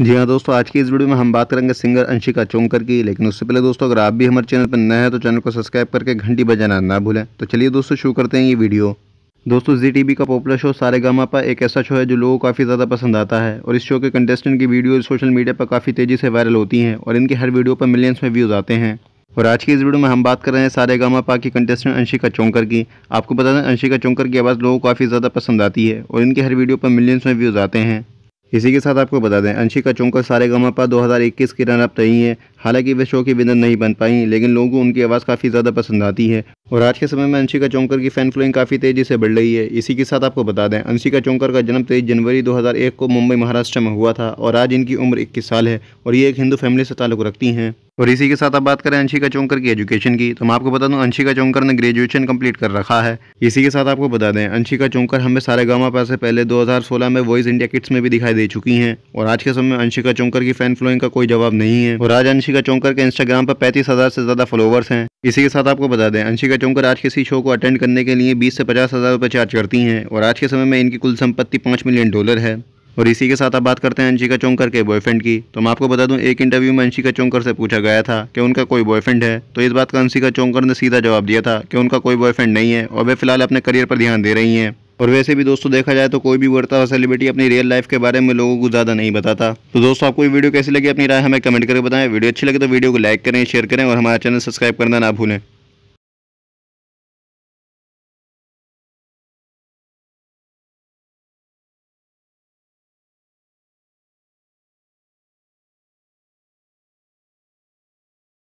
जी हाँ दोस्तों आज की इस वीडियो में हम बात करेंगे सिंगर अंशिका चोंकर की लेकिन उससे पहले दोस्तों अगर आप भी हमारे चैनल पर नए हैं तो चैनल को सब्सक्राइब करके घंटी बजाना ना भूलें तो चलिए दोस्तों शुरू करते हैं ये वीडियो दोस्तों जी टी का पॉपुलर शो सारे गामा पर एक ऐसा शो है जो लोगों को काफ़ी ज़्यादा पसंद आता है और इस शो के कंटेस्टेंट की वीडियो सोशल मीडिया पर काफ़ी तेज़ी से वायरल होती हैं और इनके हर वीडियो पर मिलियंस में व्यूज़ आते हैं और आज की इस वीडियो में हम बात कर रहे हैं सारे गामा पा की कंटेस्टेंट अंशिका चोंकर की आपको बता दें अंशिका चोंकर की आवाज़ लोगों को काफ़ी ज़्यादा पसंद आती है और इनके हर वीडियो पर मिलियंस में व्यूज़ आते हैं इसी के साथ आपको बता दें अंशिका चौंकर सारे गमापा 2021 की रनअप रही हैं हालांकि वे शो की विनर नहीं बन पाई लेकिन लोगों को उनकी आवाज़ काफ़ी ज़्यादा पसंद आती है और आज के समय में अंशिका चौंकर की फैन फ्लोइंग काफ़ी तेज़ी से बढ़ रही है इसी के साथ आपको बता दें अंशिका चौंकर का जन्म तेईस जनवरी एक को मुंबई महाराष्ट्र में हुआ था और आज इनकी उम्र इक्कीस साल है और ये एक हिंदू फैमिली से ताल्लुक़ रखती हैं और इसी के साथ आप बात करें अंशिका चौंकर की एजुकेशन की तो मैं आपको बता दूं अंशिका चौंकर ने ग्रेजुएशन कंप्लीट कर रखा है इसी के साथ आपको बता दें अंशिका चौंकर हमें सारे गामा पैसे पहले 2016 में वॉइस इंडिया किट्स में भी दिखाई दे चुकी हैं और आज के समय में अंशिका चौंकर की फैन फॉलोइंग का कोई जवाब नहीं है और आज अंशिका चौंकर के इंस्टाग्राम पर पैंतीस हजार से ज्यादा फॉलोवर्स हैं इसी के साथ आपको बता दें अंशिका चौंकर आज किसी शो को अटेंड करने के लिए बीस से पचास हजार रुपये चार्ज करती हैं और आज के समय में इनकी कुल संपत्ति पांच मिलियन डॉलर है और इसी के साथ आप बात करते हैं अंशिका चोंकर के बॉयफ्रेंड की तो मैं आपको बता दूं एक इंटरव्यू में अंशिका चोंकर से पूछा गया था कि उनका कोई बॉयफ्रेंड है तो इस बात का अंशिका चोंकर ने सीधा जवाब दिया था कि उनका कोई बॉयफ्रेंड नहीं है और वे फिलहाल अपने करियर पर ध्यान दे रही हैं और वैसे भी दोस्तों देखा जाए तो कोई भी बढ़ता हुआ सेलिब्रिटी अपनी रियल लाइफ के बारे में लोगों को ज़्यादा नहीं बताता तो दोस्तों आपको ये वीडियो कैसी लगी अपनी राय हमें कमेंट करके बताएं वीडियो अच्छी लगे तो वीडियो को लाइक करें शेयर करें और हमारा चैनल सब्सक्राइब करना ना भूलें